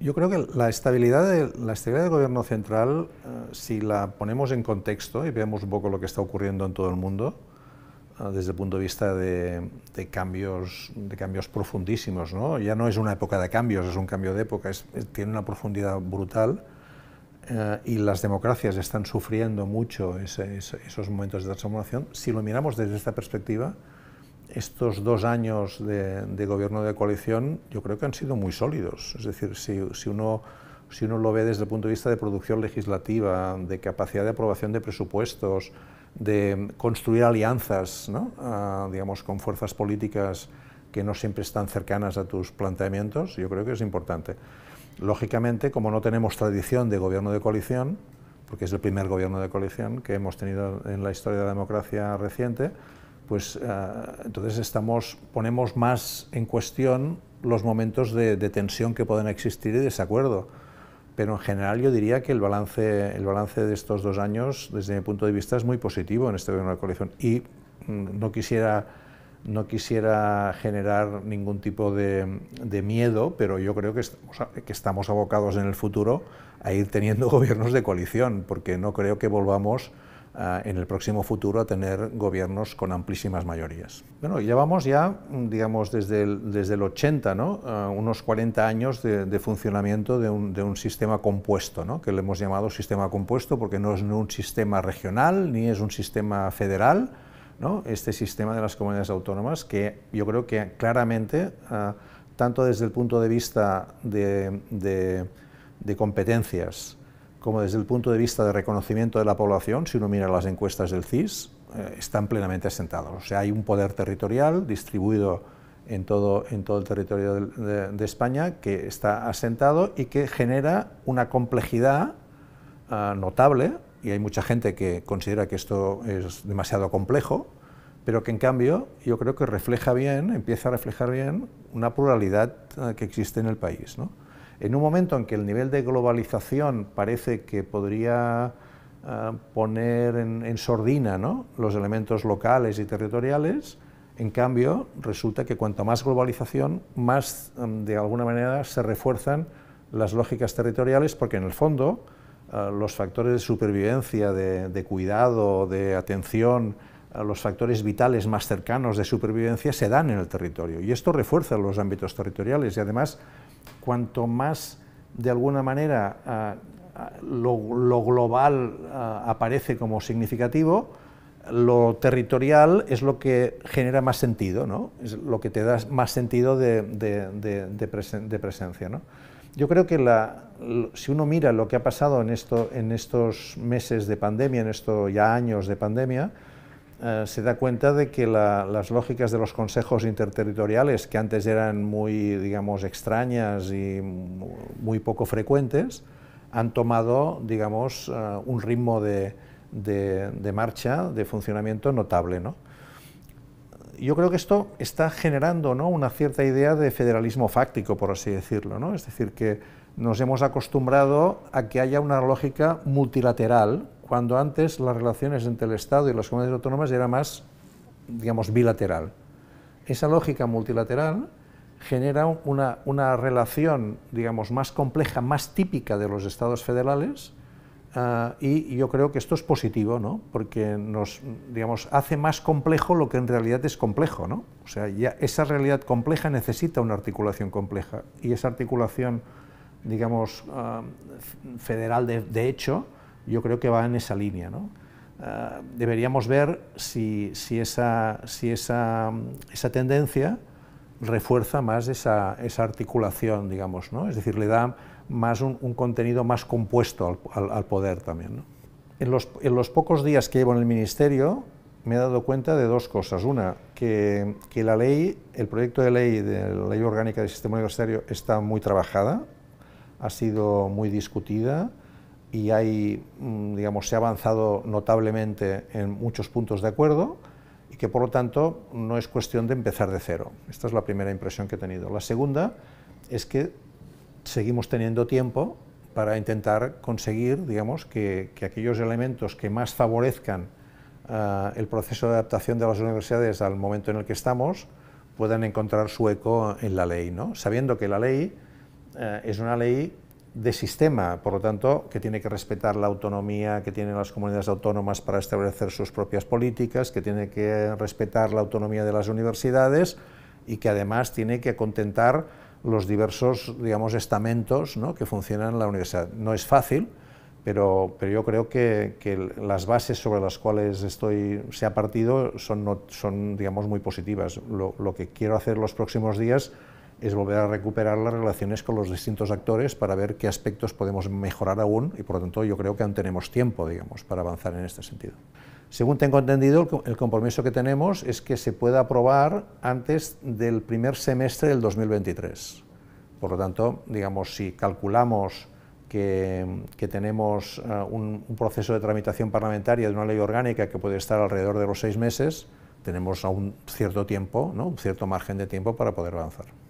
Yo creo que la estabilidad, la estabilidad del gobierno central, eh, si la ponemos en contexto y vemos un poco lo que está ocurriendo en todo el mundo, eh, desde el punto de vista de, cambios, de cambios profundísimos, ya no es una época de cambios, es un cambio de época, tiene una profundidad brutal. Eh, y las democracias están sufriendo mucho esos momentos de transformación, si lo miramos desde esta perspectiva, estos dos años de, gobierno de coalición yo creo que han sido muy sólidos. Es decir, si, uno, si uno lo ve desde el punto de vista de producción legislativa, de capacidad de aprobación de presupuestos, de construir alianzas, ¿no? Ah, digamos, con fuerzas políticas que no siempre están cercanas a tus planteamientos, yo creo que es importante. Lógicamente, como no tenemos tradición de gobierno de coalición, porque es el primer gobierno de coalición que hemos tenido en la historia de la democracia reciente, pues eh, entonces estamos, ponemos más en cuestión los momentos de, tensión que pueden existir y desacuerdo. Pero en general yo diría que el balance, el balance de estos dos años, desde mi punto de vista, es muy positivo en este gobierno de coalición. Y mm, no quisiera no quisiera generar ningún tipo de, miedo, pero yo creo que estamos, abocados en el futuro a ir teniendo gobiernos de coalición, porque no creo que volvamos ah, en el próximo futuro a tener gobiernos con amplísimas mayorías. Bueno, ya vamos ya, digamos, desde el, desde el 80, ah, unos 40 años de, funcionamiento de un, sistema compuesto, ¿no? que le hemos llamado sistema compuesto porque no es un sistema regional ni es un sistema federal, este sistema de las comunidades autónomas que yo creo que claramente, ah, tanto desde el punto de vista de, competencias como desde el punto de vista de reconocimiento de la población, si uno mira las encuestas del CIS, eh, están plenamente asentados. O sea, hay un poder territorial distribuido en todo, en todo el territorio de, España que está asentado y que genera una complejidad ah, notable y hay mucha gente que considera que esto es demasiado complejo, pero que en cambio yo creo que refleja bien, empieza a reflejar bien una pluralidad eh, que existe en el país. En un momento en que el nivel de globalización parece que podría eh, poner en, sordina los elementos locales y territoriales, en cambio resulta que cuanto más globalización, más mm, de alguna manera se refuerzan las lógicas territoriales, porque en el fondo los factores de supervivencia, de, cuidado, de atención, los factores vitales más cercanos de supervivencia se dan en el territorio. Y esto refuerza los ámbitos territoriales y además cuanto más de alguna manera lo global aparece como significativo, lo territorial es lo que genera más sentido, ¿no? es lo que te da más sentido de, presencia. Yo creo que si uno mira lo que ha pasado en, estos meses de pandemia, en estos ya años de pandemia, eh, se da cuenta de que las lógicas de los consejos interterritoriales, que antes eran muy, digamos, extrañas y muy poco frecuentes, han tomado, digamos, eh, un ritmo de, de, marcha, de funcionamiento notable. Yo creo que esto está generando una cierta idea de federalismo fáctico, por así decirlo. ¿no? Es decir, que nos hemos acostumbrado a que haya una lógica multilateral, cuando antes las relaciones entre el Estado y las comunidades autónomas era más, digamos, bilateral. Esa lógica multilateral genera una, una relación, digamos, más compleja, más típica de los estados federales, Ah, y yo creo que esto es positivo, ¿no? porque nos hace más complejo lo que en realidad es complejo. ¿no? O sea, ya esa realidad compleja necesita una articulación compleja y esa articulación digamos, ah, federal de, hecho, yo creo que va en esa línea. Ah, deberíamos ver si, si, esa tendencia refuerza más esa, articulación, digamos, ¿no? es decir, le da más un, contenido más compuesto al, poder también. En, los, pocos días que llevo en el Ministerio me he dado cuenta de dos cosas. Una, que, la ley, el proyecto de ley de la ley orgánica del sistema universitario está muy trabajada, ha sido muy discutida y hay, mm, digamos, se ha avanzado notablemente en muchos puntos de acuerdo y que por lo tanto no es cuestión de empezar de cero. Esta es la primera impresión que he tenido. La segunda es que seguimos teniendo tiempo para intentar conseguir, digamos, que, aquellos elementos que más favorezcan eh, el proceso de adaptación de las universidades al momento en el que estamos puedan encontrar su eco en la ley, ¿no? Sabiendo que la ley eh, es una ley de sistema, por lo tanto, que tiene que respetar la autonomía que tienen las comunidades autónomas para establecer sus propias políticas, que tiene que respetar la autonomía de las universidades y que además tiene que contentar los diversos, digamos, estamentos que funcionan en la universidad. No es fácil, pero, yo creo que, las bases sobre las cuales estoy, se ha partido son, son digamos, muy positivas. Lo, lo que quiero hacer los próximos días es volver a recuperar las relaciones con los distintos actores para ver qué aspectos podemos mejorar aún y por lo tanto yo creo que aún tenemos tiempo, digamos, para avanzar en este sentido. Según tengo entendido, el compromiso que tenemos es que se pueda aprobar antes del primer semestre del 2023. Por lo tanto, digamos, si calculamos que, tenemos eh, un, proceso de tramitación parlamentaria de una ley orgánica que puede estar alrededor de los seis meses, tenemos aún cierto tiempo, ¿no? un cierto margen de tiempo para poder avanzar.